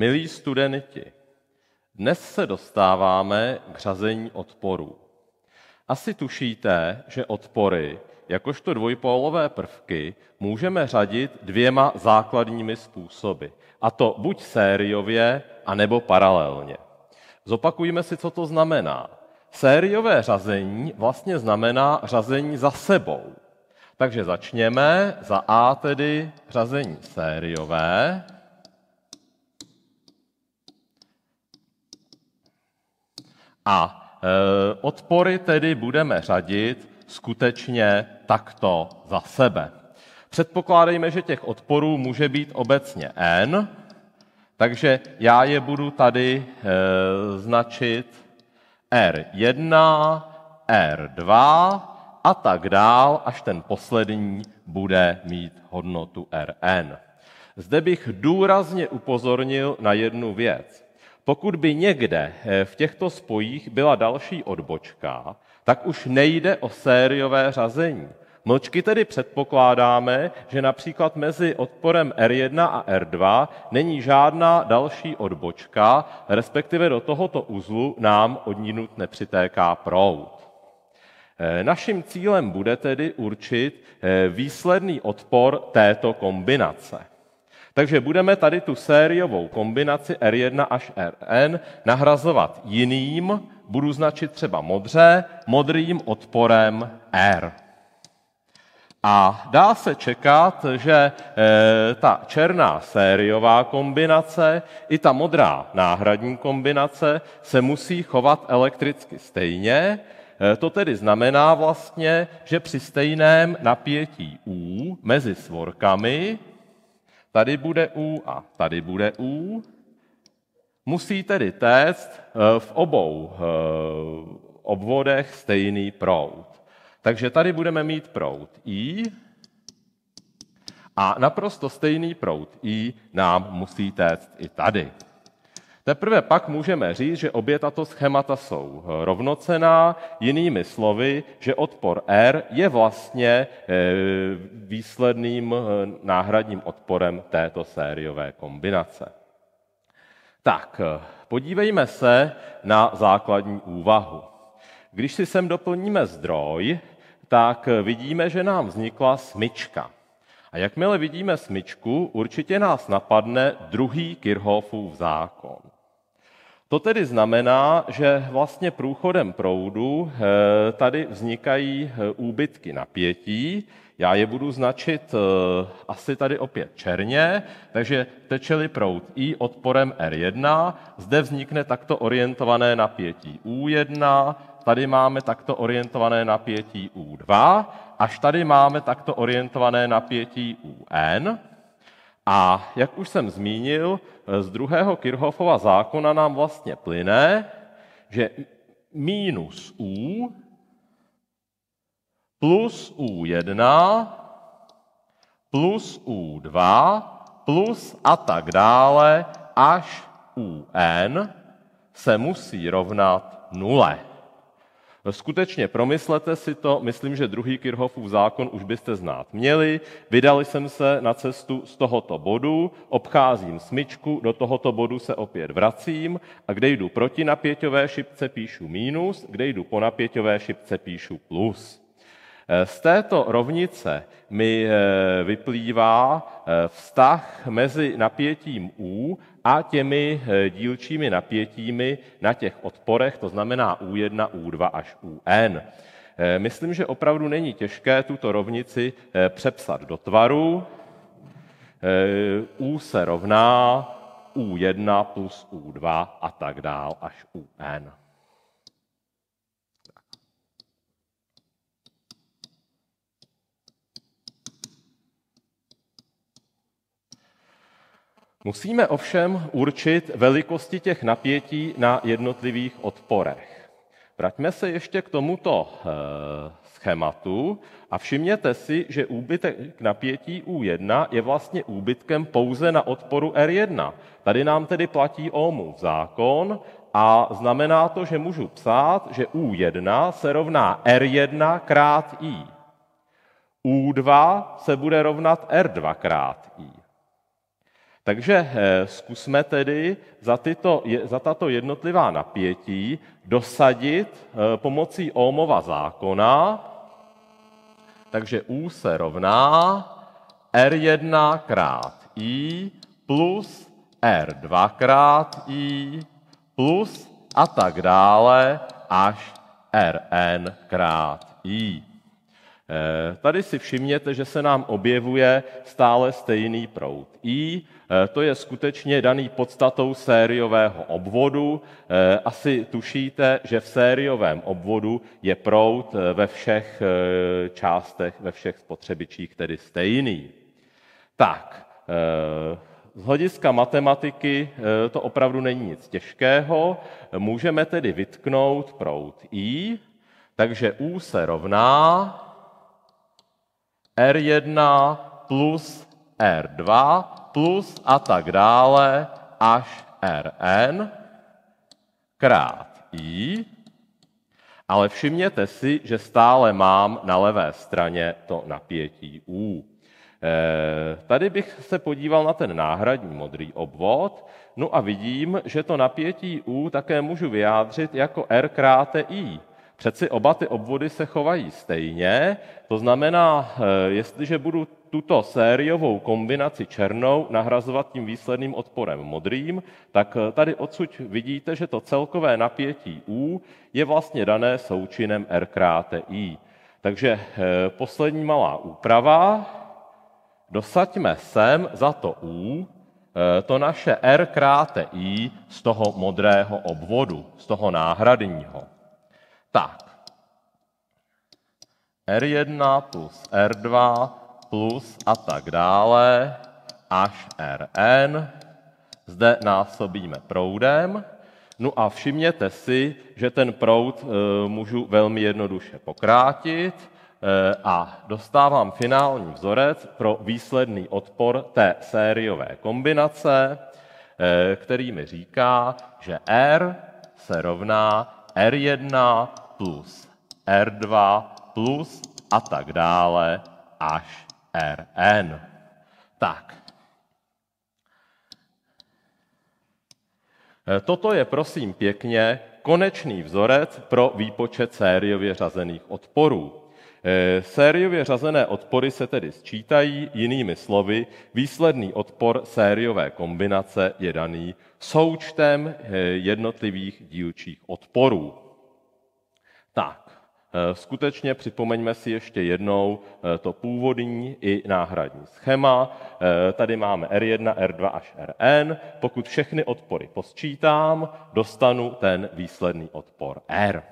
Milí studenti, dnes se dostáváme k řazení odporů. Asi tušíte, že odpory, jakožto dvojpólové prvky, můžeme řadit dvěma základními způsoby. A to buď sériově, anebo paralelně. Zopakujme si, co to znamená. Sériové řazení vlastně znamená řazení za sebou. Takže začněme za A tedy řazení sériové. A e, odpory tedy budeme řadit skutečně takto za sebe. Předpokládejme, že těch odporů může být obecně n, takže já je budu tady e, značit R1, R2 a tak dál, až ten poslední bude mít hodnotu Rn. Zde bych důrazně upozornil na jednu věc. Pokud by někde eh, v těchto spojích byla další odbočka, tak už nejde o sériové řazení. Mlčky tedy předpokládáme, že například mezi odporem R1 a R2 není žádná další odbočka, respektive do tohoto uzlu nám odninut nepřitéká proud. Eh, naším cílem bude tedy určit eh, výsledný odpor této kombinace. Takže budeme tady tu sériovou kombinaci R1 až Rn nahrazovat jiným, budu značit třeba modře, modrým odporem R. A dá se čekat, že eh, ta černá sériová kombinace i ta modrá náhradní kombinace se musí chovat elektricky stejně. Eh, to tedy znamená vlastně, že při stejném napětí U mezi svorkami Tady bude U a tady bude U. Musí tedy test eh, v obou eh, obvodech stejný proud. Takže tady budeme mít proud I a naprosto stejný proud I nám musí test i tady. Teprve pak můžeme říct, že obě tato schémata jsou rovnocená, jinými slovy, že odpor R je vlastně eh, výsledným eh, náhradním odporem této sériové kombinace. Tak, eh, podívejme se na základní úvahu. Když si sem doplníme zdroj, tak vidíme, že nám vznikla smyčka. A jakmile vidíme smyčku, určitě nás napadne druhý Kirchhoffův zákon. To tedy znamená, že vlastně průchodem proudu eh, tady vznikají eh, úbytky napětí. Já je budu značit eh, asi tady opět černě, takže tečeli proud I odporem R1, zde vznikne takto orientované napětí U1, tady máme takto orientované napětí U2, až tady máme takto orientované napětí UN. A jak už jsem zmínil, z druhého Kirchhoffova zákona nám vlastně plyne, že minus U plus U1 plus U2 plus a tak dále až UN se musí rovnat nule. Skutečně, promyslete si to, myslím, že druhý Kirchhoffův zákon už byste znát měli. Vydali jsem se na cestu z tohoto bodu, obcházím smyčku, do tohoto bodu se opět vracím a kde jdu proti napěťové šipce, píšu mínus, kde jdu po napěťové šipce, píšu plus. Z této rovnice mi eh, vyplývá eh, vztah mezi napětím U a těmi eh, dílčími napětími na těch odporech, to znamená U1, U2 až UN. Myslím, že opravdu není těžké tuto rovnici přepsat do tvaru. U se rovná U1 plus U2 a tak dál až UN. Musíme ovšem určit velikosti těch napětí na jednotlivých odporech. Vraťme se ještě k tomuto eh, schématu a všimněte si, že úbytek napětí U1 je vlastně úbytkem pouze na odporu R1. Tady nám tedy platí Ohmův zákon a znamená to, že můžu psát, že U1 se rovná R1 krát I. U2 se bude rovnat R2 krát I. Takže eh, zkusme tedy za, tyto, za tato jednotlivá napětí dosadit eh, pomocí Ohmova zákona, takže U se rovná R1 krát I plus R2 krát I plus a tak dále až Rn krát I. Eh, tady si všimněte, že se nám objevuje stále stejný proud. I eh, to je skutečně daný podstatou sériového obvodu. Eh, asi tušíte, že v sériovém obvodu je proud ve všech částech, ve všech spotřebičích tedy stejný. Tak, z hlediska matematiky to opravdu není nic těžkého. Můžeme tedy vytknout proud I, takže U se rovná R1 plus R2 plus a tak dále až Rn krát I. Ale všimněte si, že stále mám na levé straně to napětí U. Eh, tady bych se podíval na ten náhradní modrý obvod, no a vidím, že to napětí U také můžu vyjádřit jako R krát I. Přeci oba ty obvody se chovají stejně, to znamená, eh, jestliže budu tuto sériovou kombinaci černou nahrazovat tím výsledným odporem modrým, tak eh, tady odsud vidíte, že to celkové napětí U je vlastně dané součinem R krát I. Takže eh, poslední malá úprava, dosaďme sem za to U, to naše R krát I z toho modrého obvodu, z toho náhradního. Tak. R1 plus R2 plus a tak dále až Rn. Zde násobíme proudem. No a všimněte si, že ten proud e, můžu velmi jednoduše pokrátit e, a dostávám finální vzorec pro výsledný odpor té sériové kombinace, e, který mi říká, že R se rovná R1 plus R2 plus a tak dále až Rn. Tak. E, toto je prosím pěkně konečný vzorec pro výpočet sériově řazených odporů. Eh, sériově řazené odpory se tedy sčítají, jinými slovy, výsledný odpor sériové kombinace je daný součtem eh, jednotlivých dílčích odporů. Tak, eh, Skutečně připomeňme si ještě jednou to původní i náhradní schéma. Tady máme R1, R2 až Rn. Pokud všechny odpory posčítám, dostanu ten výsledný odpor R.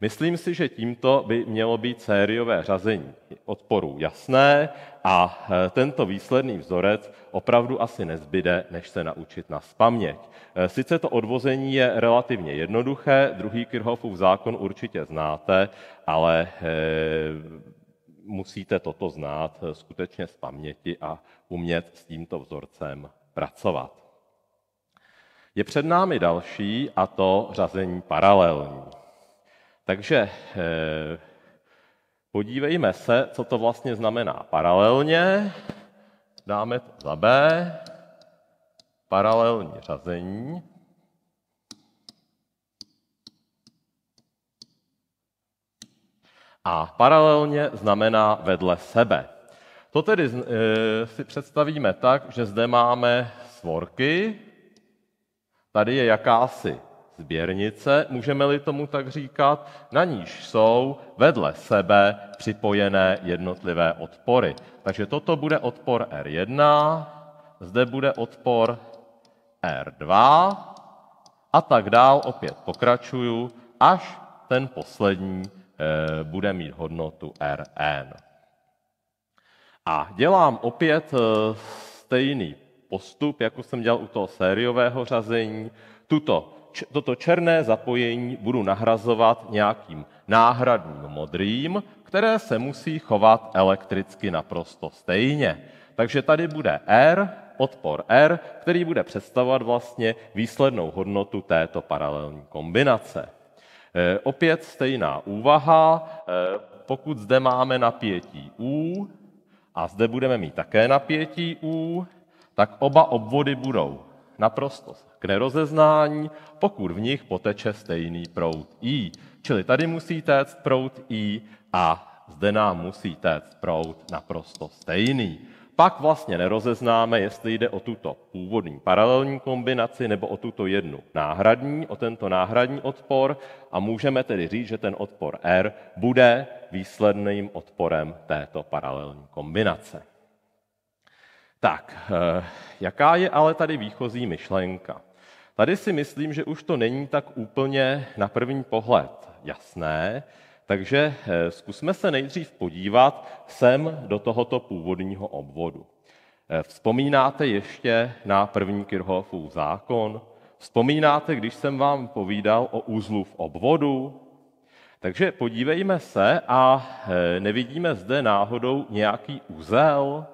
Myslím si, že tímto by mělo být sériové řazení odporů jasné a e, tento výsledný vzorec opravdu asi nezbyde, než se naučit na spaměť. E, sice to odvození je relativně jednoduché, druhý Kirchhoffův zákon určitě znáte, ale e, musíte toto znát skutečně z paměti a umět s tímto vzorcem pracovat. Je před námi další, a to řazení paralelní. Takže eh, podívejme se, co to vlastně znamená. Paralelně dáme to za B, paralelní řazení. A paralelně znamená vedle sebe. To tedy eh, si představíme tak, že zde máme svorky, tady je jakási sběrnice, můžeme-li tomu tak říkat, na níž jsou vedle sebe připojené jednotlivé odpory. Takže toto bude odpor R1, zde bude odpor R2 a tak dál opět pokračuju, až ten poslední eh, bude mít hodnotu Rn. A dělám opět eh, stejný postup, jako jsem dělal u toho sériového řazení. Tuto toto černé zapojení budu nahrazovat nějakým náhradním modrým, které se musí chovat elektricky naprosto stejně. Takže tady bude R, odpor R, který bude představovat vlastně výslednou hodnotu této paralelní kombinace. E, opět stejná úvaha, e, pokud zde máme napětí U a zde budeme mít také napětí U, tak oba obvody budou naprosto k nerozeznání, pokud v nich poteče stejný prout I. Čili tady musí téct prout I a zde nám musí téct prout naprosto stejný. Pak vlastně nerozeznáme, jestli jde o tuto původní paralelní kombinaci nebo o tuto jednu náhradní, o tento náhradní odpor a můžeme tedy říct, že ten odpor R bude výsledným odporem této paralelní kombinace. Tak, eh, jaká je ale tady výchozí myšlenka? Tady si myslím, že už to není tak úplně na první pohled jasné, takže eh, zkusme se nejdřív podívat sem do tohoto původního obvodu. Eh, vzpomínáte ještě na první Kirchhoffův zákon? Vzpomínáte, když jsem vám povídal o úzlu v obvodu? Takže podívejme se a nevidíme zde náhodou nějaký úzel?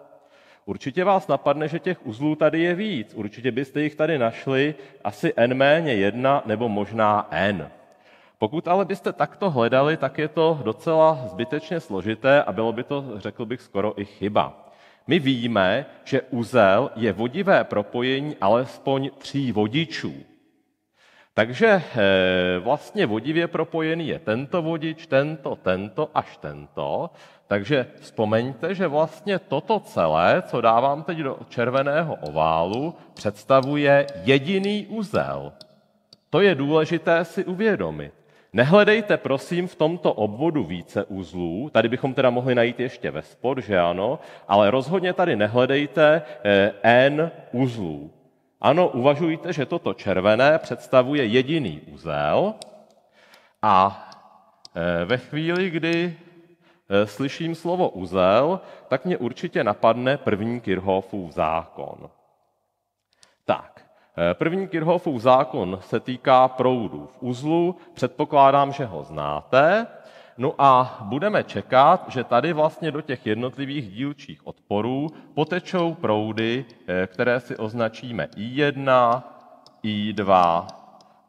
Určitě vás napadne, že těch uzlů tady je víc. Určitě byste jich tady našli asi n méně jedna nebo možná n. Pokud ale byste takto hledali, tak je to docela zbytečně složité a bylo by to, řekl bych, skoro i chyba. My víme, že uzel je vodivé propojení alespoň tří vodičů. Takže eh, vlastně vodivě propojený je tento vodič, tento, tento až tento. Takže vzpomeňte, že vlastně toto celé, co dávám teď do červeného oválu, představuje jediný úzel. To je důležité si uvědomit. Nehledejte prosím v tomto obvodu více uzlů, tady bychom teda mohli najít ještě ve spod, že ano, ale rozhodně tady nehledejte eh, n uzlů. Ano, uvažujte, že toto červené představuje jediný úzel a eh, ve chvíli, kdy Eh, slyším slovo uzel, tak mě určitě napadne první Kirchhoffův zákon. Tak, eh, první Kirchhoffův zákon se týká proudů v uzlu, předpokládám, že ho znáte. No a budeme čekat, že tady vlastně do těch jednotlivých dílčích odporů potečou proudy, eh, které si označíme I1, I2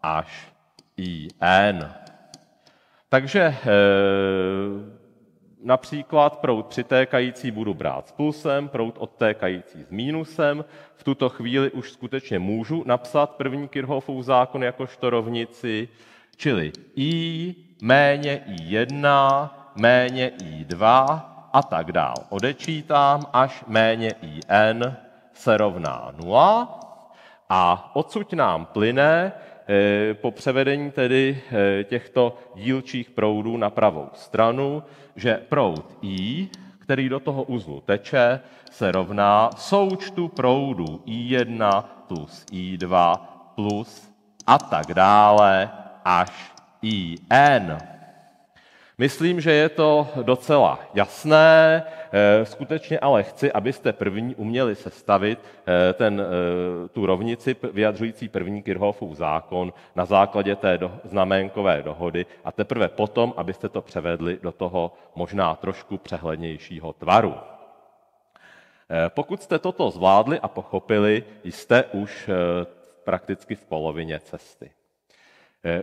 až IN. Takže například proud přitékající budu brát s plusem, proud odtékající s mínusem. V tuto chvíli už skutečně můžu napsat první Kirchhoffův zákon jakožto rovnici, čili i méně i1, méně i2 a tak dál. Odečítám, až méně in se rovná 0 a odsud nám plyne, Eh, po převedení tedy eh, těchto dílčích proudů na pravou stranu, že proud I, který do toho uzlu teče, se rovná součtu proudů I1 plus I2 plus a tak dále až IN. Myslím, že je to docela jasné, eh, skutečně ale chci, abyste první uměli sestavit eh, ten, eh, tu rovnici vyjadřující první Kirchhoffův zákon na základě té do, znaménkové dohody a teprve potom, abyste to převedli do toho možná trošku přehlednějšího tvaru. Pokud jste toto zvládli a pochopili, jste už prakticky v polovině cesty.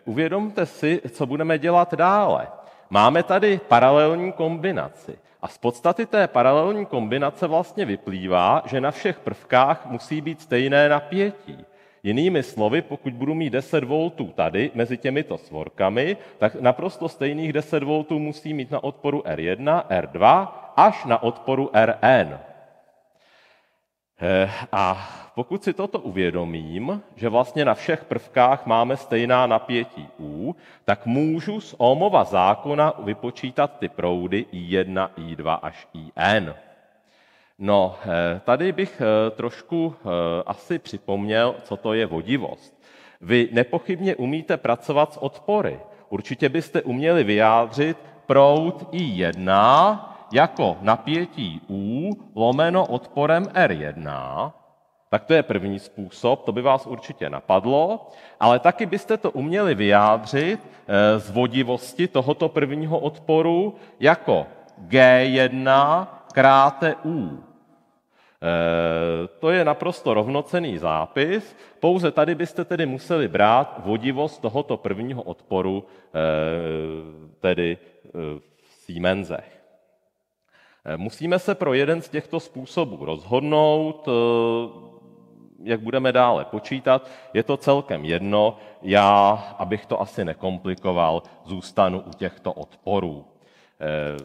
Uvědomte si, co budeme dělat dále máme tady paralelní kombinaci. A z podstaty té paralelní kombinace vlastně vyplývá, že na všech prvkách musí být stejné napětí. Jinými slovy, pokud budu mít 10 V tady mezi těmito svorkami, tak naprosto stejných 10 V musí mít na odporu R1, R2 až na odporu Rn. Eh, a pokud si toto uvědomím, že vlastně na všech prvkách máme stejná napětí U, tak můžu z ohmova zákona vypočítat ty proudy I1, I2 až IN. No, eh, tady bych eh, trošku asi připomněl, co to je vodivost. Vy nepochybně umíte pracovat s odpory. Určitě byste uměli vyjádřit proud I1 jako napětí U lomeno odporem R1, tak to je první způsob, to by vás určitě napadlo, ale taky byste to uměli vyjádřit eh, z vodivosti tohoto prvního odporu jako G1 kráte U. Eh, to je naprosto rovnocený zápis, pouze tady byste tedy museli brát vodivost tohoto prvního odporu, eh, tedy v Siemensech. Eh, musíme se pro jeden z těchto způsobů rozhodnout, eh, jak budeme dále počítat. Je to celkem jedno, já, abych to asi nekomplikoval, zůstanu u těchto odporů. Eh,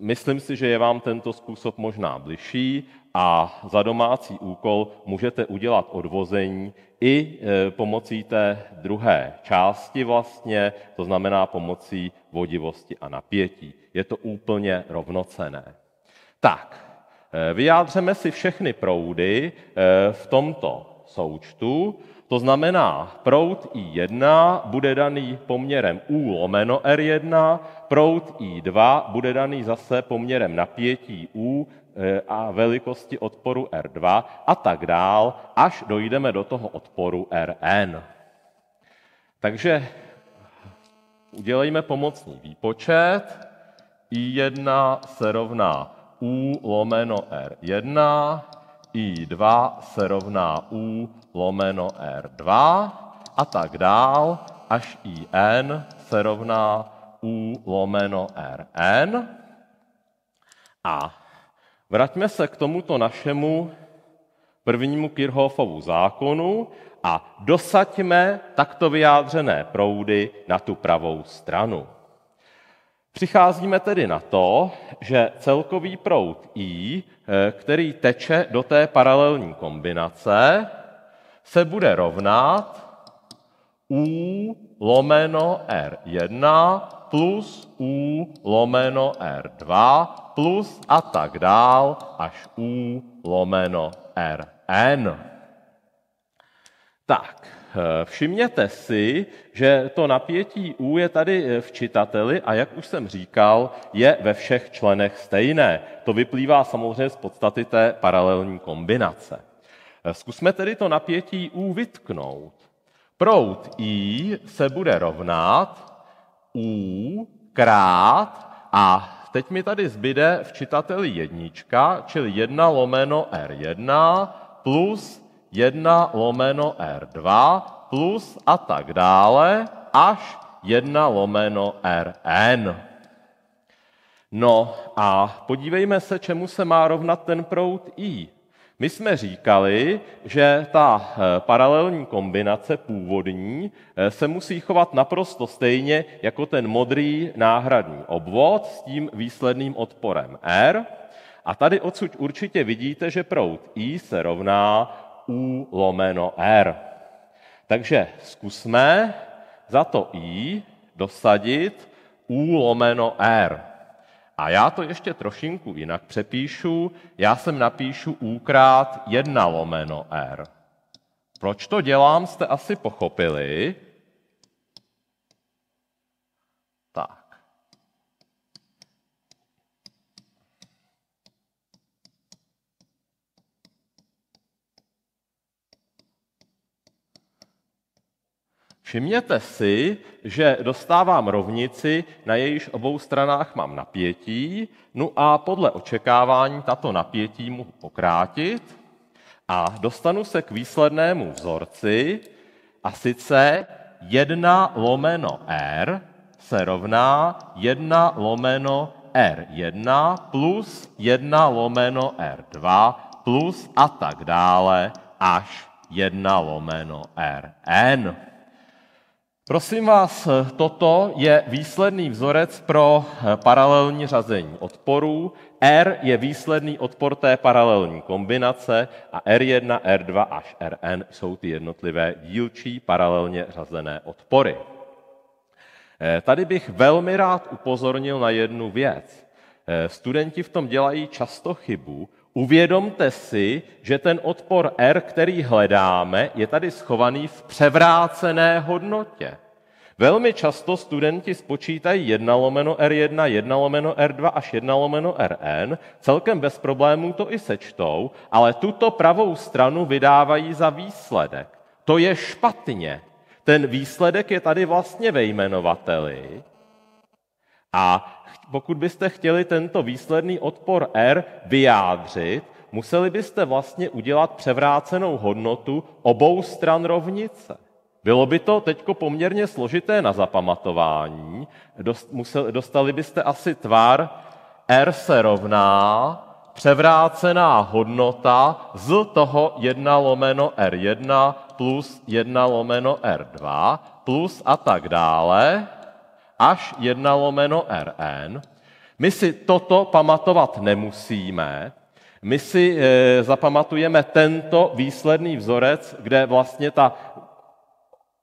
myslím si, že je vám tento způsob možná bližší a za domácí úkol můžete udělat odvození i pomocí té druhé části vlastně, to znamená pomocí vodivosti a napětí. Je to úplně rovnocené. Tak, eh, vyjádřeme si všechny proudy eh, v tomto součtu, to znamená, proud I1 bude daný poměrem U lomeno R1, proud I2 bude daný zase poměrem napětí U eh, a velikosti odporu R2 a tak dál, až dojdeme do toho odporu Rn. Takže udělejme pomocný výpočet. I1 se rovná u lomeno R1, I2 se rovná U lomeno R2 a tak dál, až IN se rovná U lomeno Rn. A vraťme se k tomuto našemu prvnímu Kirchhoffovu zákonu a dosaďme takto vyjádřené proudy na tu pravou stranu. Přicházíme tedy na to, že celkový proud I, eh, který teče do té paralelní kombinace, se bude rovnat U lomeno R1 plus U lomeno R2 plus a tak dál až U lomeno Rn. Tak, Eh, všimněte si, že to napětí U je tady eh, v čitateli a jak už jsem říkal, je ve všech členech stejné. To vyplývá samozřejmě z podstaty té paralelní kombinace. Eh, zkusme tedy to napětí U vytknout. Prout I se bude rovnat U krát a teď mi tady zbyde v čitateli jednička, čili 1 lomeno R1 plus 1 lomeno R2 plus a tak dále až 1 lomeno Rn. No a podívejme se, čemu se má rovnat ten proud I. My jsme říkali, že ta eh, paralelní kombinace původní eh, se musí chovat naprosto stejně jako ten modrý náhradní obvod s tím výsledným odporem R. A tady odsud určitě vidíte, že proud I se rovná u lomeno R. Takže zkusme za to I dosadit U lomeno R. A já to ještě trošinku jinak přepíšu. Já sem napíšu U krát 1 lomeno R. Proč to dělám, jste asi pochopili. Všimněte si, že dostávám rovnici, na jejíž obou stranách mám napětí, no a podle očekávání tato napětí mohu pokrátit a dostanu se k výslednému vzorci, a sice 1 lomeno R se rovná 1 lomeno R1 plus 1 lomeno R2 plus a tak dále až 1 lomeno Rn. Prosím vás, toto je výsledný vzorec pro eh, paralelní řazení odporů. R je výsledný odpor té paralelní kombinace a R1, R2 až Rn jsou ty jednotlivé dílčí paralelně řazené odpory. Eh, tady bych velmi rád upozornil na jednu věc. Eh, studenti v tom dělají často chybu, Uvědomte si, že ten odpor R, který hledáme, je tady schovaný v převrácené hodnotě. Velmi často studenti spočítají 1 lomeno R1, 1 lomeno R2 až 1 lomeno Rn, celkem bez problémů to i sečtou, ale tuto pravou stranu vydávají za výsledek. To je špatně. Ten výsledek je tady vlastně vejmenovateli, a pokud byste chtěli tento výsledný odpor R vyjádřit, museli byste vlastně udělat převrácenou hodnotu obou stran rovnice. Bylo by to teď poměrně složité na zapamatování. dostali byste asi tvar R se rovná převrácená hodnota z toho 1 lomeno R1 plus 1 lomeno R2 plus a tak dále až 1 lomeno RN. My si toto pamatovat nemusíme, my si e, zapamatujeme tento výsledný vzorec, kde vlastně ta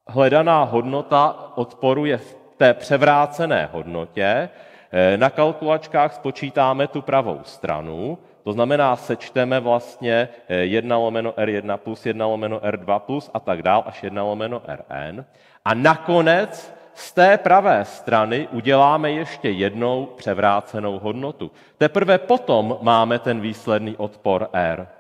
hledaná hodnota odporuje v té převrácené hodnotě. E, na kalkulačkách spočítáme tu pravou stranu, to znamená, sečteme vlastně 1 eh, lomeno R1 plus, 1 lomeno R2 plus a tak dál, až 1 lomeno Rn. A nakonec z té pravé strany uděláme ještě jednou převrácenou hodnotu. Teprve potom máme ten výsledný odpor R.